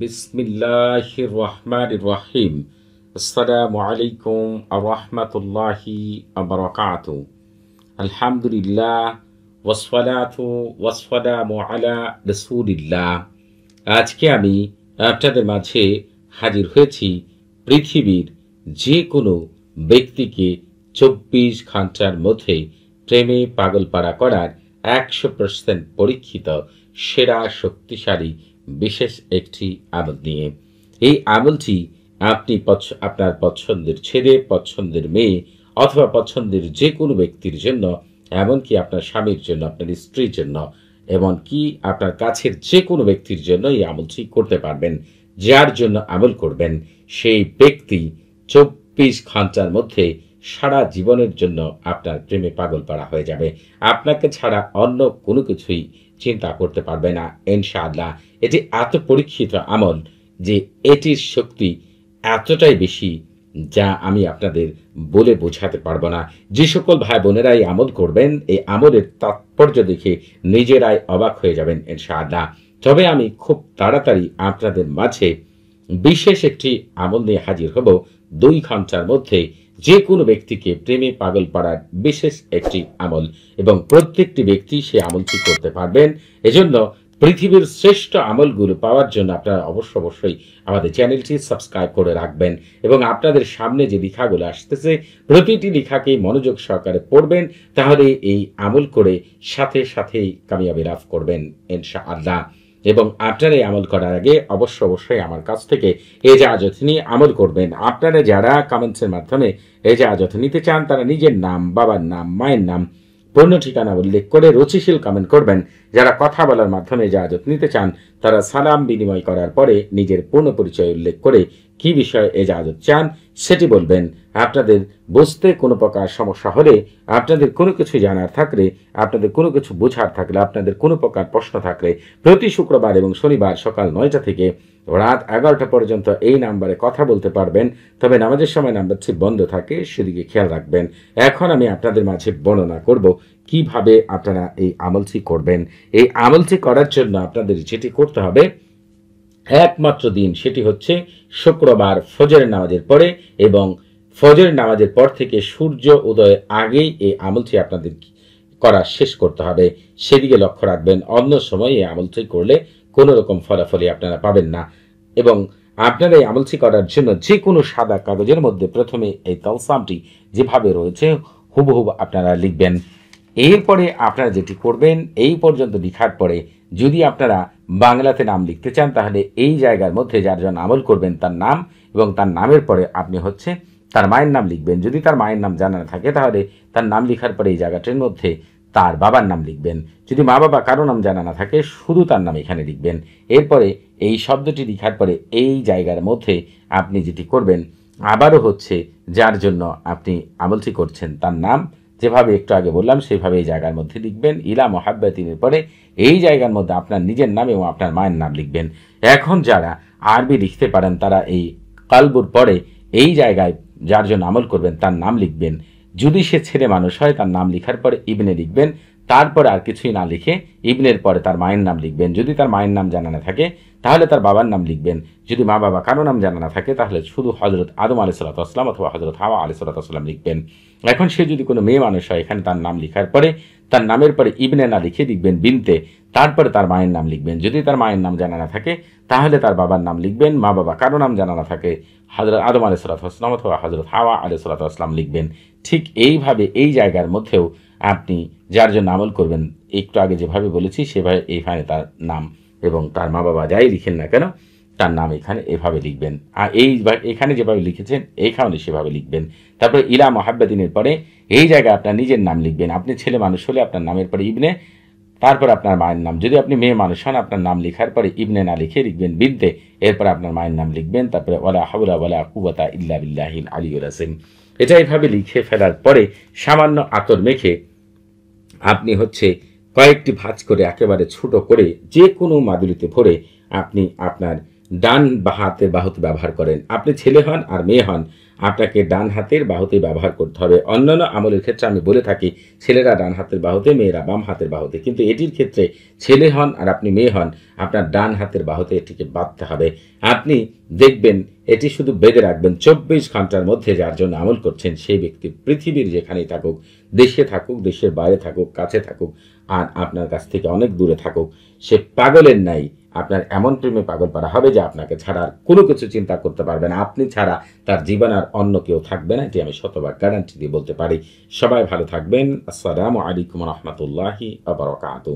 বিসমিল্লাহির রহমানির রহিম আসসালামু আলাইকুম আরহামাতুল্লাহি আবরকাত আলহামদুলিল্লাহ ওয়াসফালাতু ওয়াসফালামু আলা রসুলিল্লাহ আজকে আমি আপনাদের মাঝে হাজির হয়েছি পৃথিবীর যে কোনো ব্যক্তিকে চব্বিশ ঘন্টার মধ্যে প্রেমে পাগলপাড়া করার একশো পার্সেন্ট পরীক্ষিত সেরা শক্তিশালী বিশেষ একটি আমল নিয়ে এই আমলটি আপনি আপনার পছন্দের ছেলে পছন্দের মেয়ে অথবা পছন্দের যে কোনো ব্যক্তির জন্য এমনকি আপনার স্বামীর জন্য আপনার স্ত্রীর জন্য এমনকি আপনার কাছের যে কোনো ব্যক্তির জন্য এই আমলটি করতে পারবেন যার জন্য আমল করবেন সেই ব্যক্তি চব্বিশ ঘন্টার মধ্যে সারা জীবনের জন্য আপনার প্রেমে পাগল পাড়া হয়ে যাবে আপনাকে ছাড়া অন্য কোনো কিছুই চিন্তা করতে পারবে না ইনশাআল্লাহ এটি এত পরীক্ষিত আমল যে এটির শক্তি এতটাই বেশি যা আমি আপনাদের বলে বোঝাতে পারবো না যে সকল ভাই বোনেরা এই আমল করবেন এই আমলের তাৎপর্য দেখে নিজেরাই অবাক হয়ে যাবেন ইনশাআল্লাহ তবে আমি খুব তাড়াতাড়ি আপনাদের মাঝে বিশেষ একটি আমল নিয়ে হাজির হব দুই ঘন্টার মধ্যে যে কোনো ব্যক্তিকে প্রেমে পাগল পাড়ার বিশেষ একটি আমল এবং প্রত্যেকটি ব্যক্তি সে আমলটি করতে পারবেন এজন্য পৃথিবীর শ্রেষ্ঠ আমলগুলো পাওয়ার জন্য আপনারা অবশ্য অবশ্যই আমাদের চ্যানেলটি সাবস্ক্রাইব করে রাখবেন এবং আপনাদের সামনে যে লিখাগুলো আসতেছে প্রতিটি লিখাকে মনোযোগ সহকারে পড়বেন তাহলে এই আমল করে সাথে সাথেই কামিয়াবি লাভ করবেন ইনশা আল্লাহ এবং আপনারা এই আমল করার আগে অবশ্য অবশ্যই আমার কাছ থেকে এ যা নিয়ে আমল করবেন আপনারা যারা কমেন্টসের মাধ্যমে এজাজত নিতে চান তারা নিজের নাম বাবার নাম মায়ের নাম পণ্য ঠিকানা উল্লেখ করে রুচিশীল কমেন্ট করবেন যারা কথা বলার মাধ্যমে যত্ন নিতে চান তারা সালাম বিনিময় করার পরে নিজের পূর্ণ পরিচয় উল্লেখ করে কি বিষয়ে এজাজত চান সেটি বলবেন আপনাদের বুঝতে কোনো প্রকার সমস্যা হলে আপনাদের কোনো কিছু জানার থাকলে আপনাদের কোনো কিছু বোঝার থাকলে আপনাদের কোনো প্রকার প্রশ্ন থাকলে প্রতি শুক্রবার এবং শনিবার সকাল নয়টা থেকে রাত এগারোটা পর্যন্ত এই নাম্বারে কথা বলতে পারবেন তবে নামাজের সময় নাম্বারটি বন্ধ থাকে সেদিকে খেয়াল রাখবেন এখন আমি আপনাদের মাঝে বর্ণনা করব কিভাবে আপনারা এই আমলটি করবেন এই আমলটি করার জন্য আপনাদের যেটি করতে হবে একমাত্র দিন সেটি হচ্ছে শুক্রবার ফজর নামাজের পরে এবং ফজর নামাজের পর থেকে সূর্য উদয়ের আগেই এই আমলটি আপনাদের করা শেষ করতে হবে সেদিকে লক্ষ্য রাখবেন অন্য সময় এই আমলটি করলে কোনো রকম ফলাফলই আপনারা পাবেন না এবং আপনারা এই আমলসি করার জন্য যে কোনো সাদা কাগজের মধ্যে প্রথমে এই তলসামটি যেভাবে রয়েছে হুবহুব আপনারা লিখবেন এরপরে আপনারা যেটি করবেন এই পর্যন্ত লিখার পরে যদি আপনারা বাংলাতে নাম লিখতে চান তাহলে এই জায়গার মধ্যে যার জন আমল করবেন তার নাম এবং তার নামের পরে আপনি হচ্ছে তার মায়ের নাম লিখবেন যদি তার মায়ের নাম জানা না থাকে তাহলে তার নাম লেখার পরে এই জায়গাটির মধ্যে তার বাবার নাম লিখবেন যদি মা বাবা কারো নাম জানা না থাকে শুধু তার নাম এখানে লিখবেন এরপরে এই শব্দটি লিখার পরে এই জায়গার মধ্যে আপনি যেটি করবেন আবারও হচ্ছে যার জন্য আপনি আমলটি করছেন তার নাম যেভাবে একটু আগে বললাম সেভাবে এই জায়গার মধ্যে লিখবেন ইলা মোহাব্বাতিনের পরে এই জায়গার মধ্যে আপনার নিজের নাম এবং আপনার মায়ের নাম লিখবেন এখন যারা আরবি লিখতে পারেন তারা এই কালবুর পরে এই জায়গায় যার জন্য আমল করবেন তার নাম লিখবেন যদি সে ছেলে মানুষ হয় তার নাম লেখার পরে ইবনে লিখবেন তারপরে আর কিছুই না লিখে ইবনের পরে তার মায়ের নাম লিখবেন যদি তার মায়ের নাম জানা না থাকে তাহলে তার বাবার নাম লিখবেন যদি মা বাবা কারো নাম জানা না থাকে তাহলে শুধু হজরত আদম আলি আসলাম অথবা হজরত হাওয়া আলি আসলাম লিখবেন এখন সে যদি কোনো মেয়ে মানুষ হয় এখানে তার নাম লিখার পরে তার নামের পরে ইবনে না লিখে লিখবেন বিনতে তারপরে তার মায়ের নাম লিখবেন যদি তার মায়ের নাম জানা না থাকে তাহলে তার বাবার নাম লিখবেন মা বাবা কারো নাম জানা না থাকে হজরত আদম আলি আসলাম অথবা হজরত হাওয়া আলি আসলাম লিখবেন ঠিক এইভাবে এই জায়গার মধ্যেও আপনি যার জন্য আমল করবেন একটু আগে যেভাবে বলেছি সেভাবে এইখানে তার নাম এবং তার মা বাবা যাই লিখেন না কেন তার নাম এখানে এভাবে লিখবেন আর এই এখানে যেভাবে লিখেছেন এইখানে সেভাবে লিখবেন তারপরে ইলা মহাব্বাদিনের পরে এই জায়গায় আপনার নিজের নাম লিখবেন আপনি ছেলে মানুষ হলে আপনার নামের পরে ইবনে তারপর আপনার মায়ের নাম যদি আপনি মেয়ে মানুষ হন আপনার নাম লেখার পরে ইবনে না লিখে লিখবেন বিদ্যে এরপর আপনার মায়ের নাম লিখবেন তারপরে ওলা হাবুলা ওলা কুবতা ইল্লা বিল্লাহিন আলী সিং এটা এভাবে লিখে ফেলার পরে সামান্য আতর মেখে আপনি হচ্ছে কয়েকটি ভাঁজ করে একেবারে ছোট করে যে কোনো মাদুলিতে ভরে আপনি আপনার ডান হাতে বাহুতে ব্যবহার করেন আপনি ছেলে হন আর মেয়ে হন আপনাকে ডান হাতের বাহুতে ব্যবহার করতে হবে অন্যান্য আমলের ক্ষেত্রে আমি বলে থাকি ছেলেরা ডান হাতের বাহুতে মেয়েরা বাম হাতের বাহুতে কিন্তু এটির ক্ষেত্রে ছেলে হন আর আপনি মেয়ে হন আপনার ডান হাতের বাহুতে এটিকে বাঁধতে হবে আপনি দেখবেন এটি শুধু বেঁধে রাখবেন চব্বিশ ঘন্টার মধ্যে যার জন্য আমল করছেন সেই ব্যক্তি পৃথিবীর যেখানেই থাকুক দেশে থাকুক দেশের বাইরে থাকুক কাছে থাকুক আর আপনার কাছ থেকে অনেক দূরে থাকুক সে পাগলের নাই আপনার এমন প্রেমে পাগল করা হবে যে আপনাকে ছাড়া আর কোনো কিছু চিন্তা করতে পারবে না আপনি ছাড়া তার জীবন আর অন্য কেউ থাকবে না এটি আমি শতবার গ্যারান্টি দিয়ে বলতে পারি সবাই ভালো থাকবেন আসসালামু আলাইকুম রহমতুল্লাহি আবরকাত